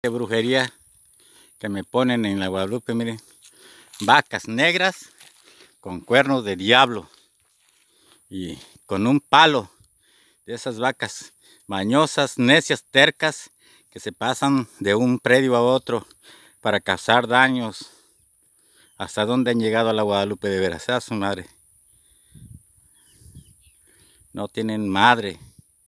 De brujería que me ponen en la Guadalupe, miren. Vacas negras con cuernos de diablo. Y con un palo de esas vacas mañosas, necias, tercas, que se pasan de un predio a otro para causar daños. ¿Hasta dónde han llegado a la Guadalupe de veras? A su madre. No tienen madre.